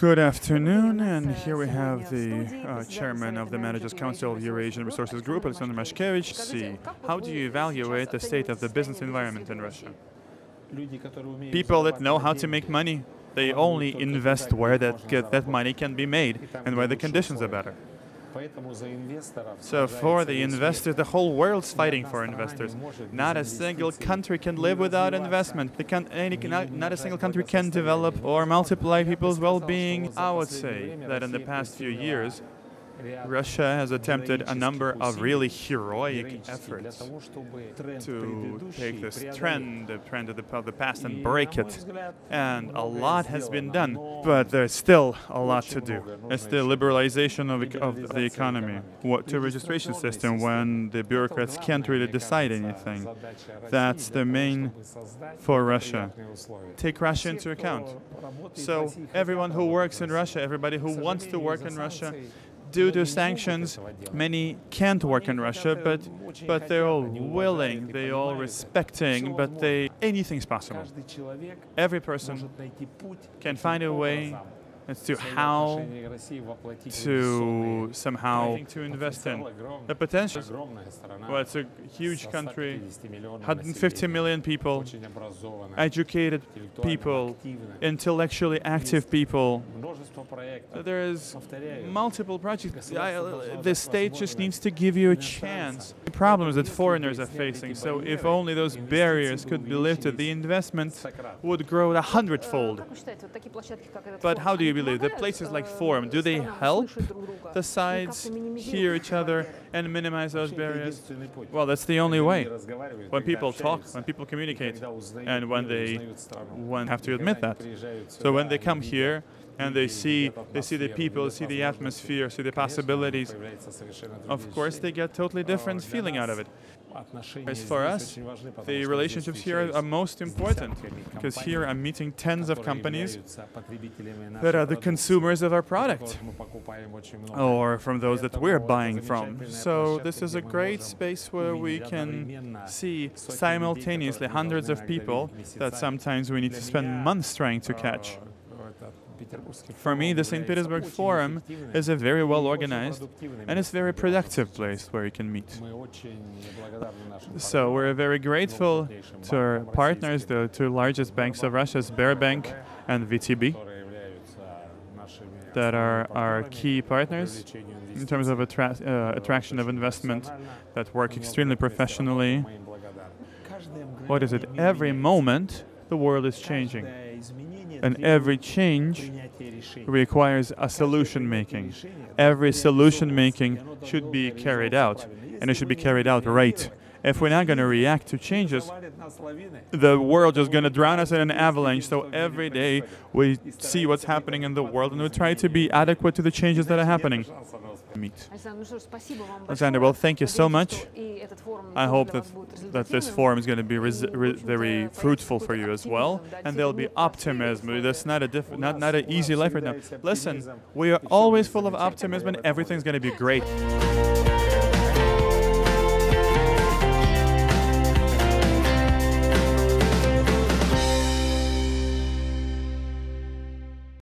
Good afternoon, and here we have the uh, chairman of the Managers Council of Eurasian Resources Group, Alexander Mashkevich. See, how do you evaluate the state of the business environment in Russia? People that know how to make money, they only invest where that, that money can be made and where the conditions are better. So for the investors, the whole world's fighting for investors. Not a single country can live without investment. Can, any, not, not a single country can develop or multiply people's well-being. I would say that in the past few years, Russia has attempted a number of really heroic efforts to take this trend, the trend of the, of the past, and break it. And a lot has been done, but there's still a lot to do. It's the liberalization of, of the economy, what, to registration system when the bureaucrats can't really decide anything. That's the main for Russia. Take Russia into account. So everyone who works in Russia, everybody who wants to work in Russia, due to sanctions, many can't work in Russia, but, but they're all willing, they're all respecting, but they, anything's possible. Every person can find a way as to how to somehow invest in the potential. Well, it's a huge country, 150 million people, educated people, intellectually active people. There is multiple projects. Uh, the state just needs to give you a chance. The problems that foreigners are facing, so if only those barriers could be lifted, the investment would grow a hundredfold. Э, but how do you the places like forum, do they help the sides hear each other and minimize those barriers? Well, that's the only way. When people talk, when people communicate, and when they when have to admit that. So when they come here, and they see they see the people, see the atmosphere, see the possibilities. Of course, they get totally different feeling out of it. As for us, the relationships here are most important because here I'm meeting tens of companies that are the consumers of our product or from those that we're buying from. So this is a great space where we can see simultaneously hundreds of people that sometimes we need to spend months trying to catch. For me, the St. Petersburg Forum is a very well organized and it's a very productive place where you can meet. So we're very grateful to our partners, the two largest banks of Russia, Sberbank and VTB, that are our key partners in terms of attra uh, attraction of investment that work extremely professionally. What is it? Every moment the world is changing. And every change requires a solution making. Every solution making should be carried out, and it should be carried out right. If we're not going to react to changes, the world is going to drown us in an avalanche. So every day we see what's happening in the world and we try to be adequate to the changes that are happening meet. Alexander, well, thank you so much. I hope that, that this forum is going to be very fruitful for you as well, and there'll be optimism. That's not a diff not, not an easy life right now. Listen, we are always full of optimism, and everything's going to be great.